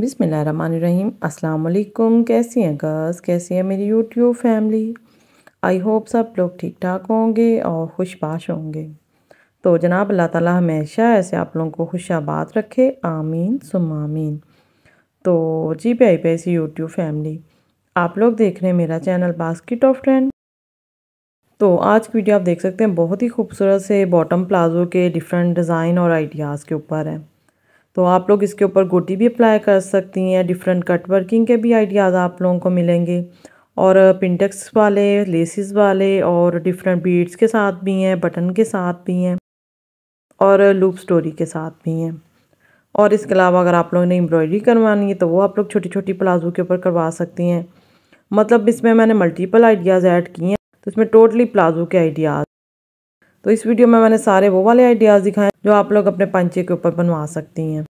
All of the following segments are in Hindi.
बिसमीम अल्लाम कैसी हैं गर्ल्स कैसी है मेरी यूट्यूब फैमिली आई होप सब लोग ठीक ठाक होंगे और खुशबाश होंगे तो जनाब अल्लाह ताला हमेशा ऐसे आप लोगों को खुशाबाद रखे आमीन सुमामीन तो जी पे आई पे ऐसी यूट्यूब फैमिली आप लोग देख रहे हैं मेरा चैनल बास्किट ऑफ ट्रेंड तो आज की वीडियो आप देख सकते हैं बहुत ही खूबसूरत से बॉटम प्लाजो के डिफरेंट डिज़ाइन और आइडियाज़ के ऊपर है तो आप लोग इसके ऊपर गोटी भी अप्लाई कर सकती हैं डिफरेंट कट वर्किंग के भी आइडियाज़ आप लोगों को मिलेंगे और पिंटेक्स वाले लेसिस वाले और डिफरेंट बीड्स के साथ भी हैं बटन के साथ भी हैं और लूप स्टोरी के साथ भी हैं और इसके अलावा अगर आप लोगों ने एम्ब्रॉयडरी करवानी है तो वो आप लोग छोटी छोटी प्लाजो के ऊपर करवा सकती हैं मतलब इसमें मैंने मल्टीपल आइडियाज़ ऐड किए हैं तो इसमें टोटली प्लाजो के आइडियाज़ तो इस वीडियो में मैंने सारे वो वाले आइडियाज़ दिखाए जो आप लोग अपने पंचे के ऊपर बनवा सकती हैं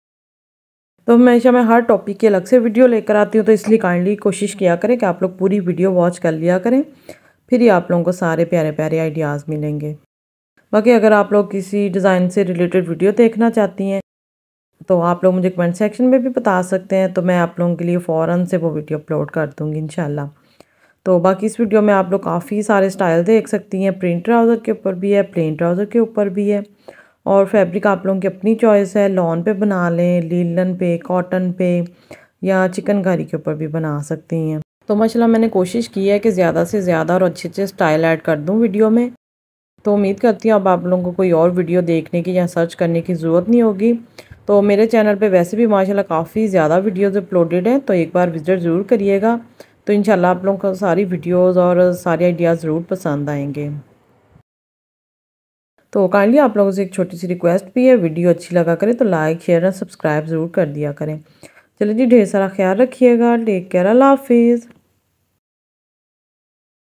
तो हमेशा मैं हर टॉपिक की अलग से वीडियो लेकर आती हूँ तो इसलिए काइंडली कोशिश किया करें कि आप लोग पूरी वीडियो वॉच कर लिया करें फिर ही आप लोगों को सारे प्यारे प्यारे आइडियाज़ मिलेंगे बाकी अगर आप लोग किसी डिज़ाइन से रिलेटेड वीडियो देखना चाहती हैं तो आप लोग मुझे कमेंट सेक्शन में भी बता सकते हैं तो मैं आप लोगों के लिए फ़ौरन से वो वीडियो अपलोड कर दूँगी इंशाल्लाह तो बाकी इस वीडियो में आप लोग काफ़ी सारे स्टाइल देख सकती हैं प्रिंट ट्राउज़र के ऊपर भी है प्लेन ट्राउज़र के ऊपर भी है और फैब्रिक आप लोगों की अपनी चॉइस है लॉन पे बना लें लीलन पे कॉटन पे या चिकनकारी के ऊपर भी बना सकती हैं तो माशाल्लाह मैंने कोशिश की है कि ज़्यादा से ज़्यादा और अच्छे अच्छे स्टाइल ऐड कर दूँ वीडियो में तो उम्मीद करती हूँ अब आप लोगों को कोई और वीडियो देखने की या सर्च करने की ज़रूरत नहीं होगी तो मेरे चैनल पर वैसे भी माशाल्लाह काफ़ी ज़्यादा वीडियोज़ अपलोडेड हैं तो एक बार विज़िट ज़रूर करिएगा तो इन आप लोगों को सारी वीडियोस और सारे आइडियाज़ ज़रूर पसंद आएंगे तो काइंडली आप लोगों से एक छोटी सी रिक्वेस्ट भी है वीडियो अच्छी लगा करें तो लाइक शेयर और सब्सक्राइब ज़रूर कर दिया करें चलिए जी ढेर सारा ख्याल रखिएगा टेक केयर अल्लाह हाफिज़